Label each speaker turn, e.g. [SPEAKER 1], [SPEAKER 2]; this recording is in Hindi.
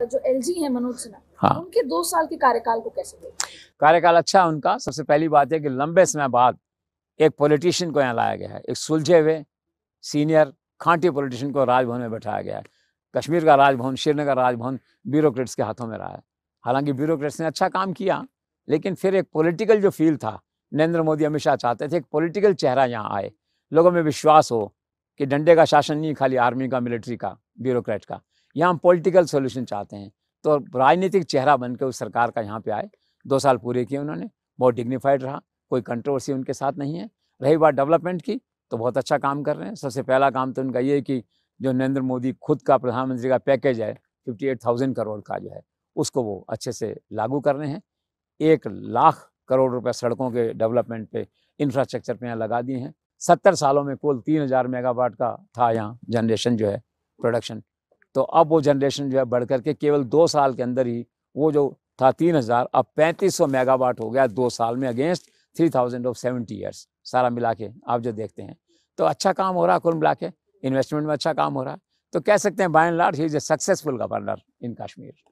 [SPEAKER 1] जो एलजी है मनोज सिन्हा हाँ। उनके दो साल के कार्यकाल को कैसे देखते कार्यकाल अच्छा उनका सबसे पहली बात है कि लंबे समय बाद एक पॉलिटिशियन को यहाँ लाया गया है एक सुलझे हुए सीनियर खांटी पॉलिटिशियन को राजभवन में बैठाया गया है कश्मीर का राजभवन श्रीनगर राजभवन ब्यूरोक्रेट्स के हाथों में रहा है हालांकि ब्यूरोक्रेट्स ने अच्छा काम किया लेकिन फिर एक पॉलिटिकल जो फील था नरेंद्र मोदी हमेशा चाहते थे एक पॉलिटिकल चेहरा यहाँ आए लोगों में विश्वास हो कि डंडे का शासन नहीं खाली आर्मी का मिलिट्री का ब्यूरोक्रेट का या हम पॉलिटिकल सोल्यूशन चाहते हैं तो राजनीतिक चेहरा बनकर उस सरकार का यहाँ पे आए दो साल पूरे किए उन्होंने बहुत डिग्निफाइड रहा कोई कंट्रोवर्सी उनके साथ नहीं है रही बात डेवलपमेंट की तो बहुत अच्छा काम कर रहे हैं सबसे पहला काम तो उनका ये है कि जो नरेंद्र मोदी खुद का प्रधानमंत्री का पैकेज है फिफ्टी एट थाउजेंड करोड़ का जो है उसको वो अच्छे से लागू कर रहे हैं एक लाख करोड़ रुपये सड़कों के डेवलपमेंट पे इंफ्रास्ट्रक्चर पे यहाँ लगा दिए हैं सत्तर सालों में कुल तीन हज़ार मेगावाट का था यहाँ जनरेशन जो है प्रोडक्शन तो अब वो जनरेशन जो है बढ़ करके केवल दो साल के अंदर ही वो जो था तीन हज़ार अब पैंतीस सौ मेगावाट हो गया दो साल में against three thousand of seventy years सारा मिला के आप जो देखते हैं तो अच्छा काम हो रहा है कुल मिला के इन्वेस्टमेंट में अच्छा काम हो रहा है तो कह सकते हैं by and large he is a successful governor in Kashmir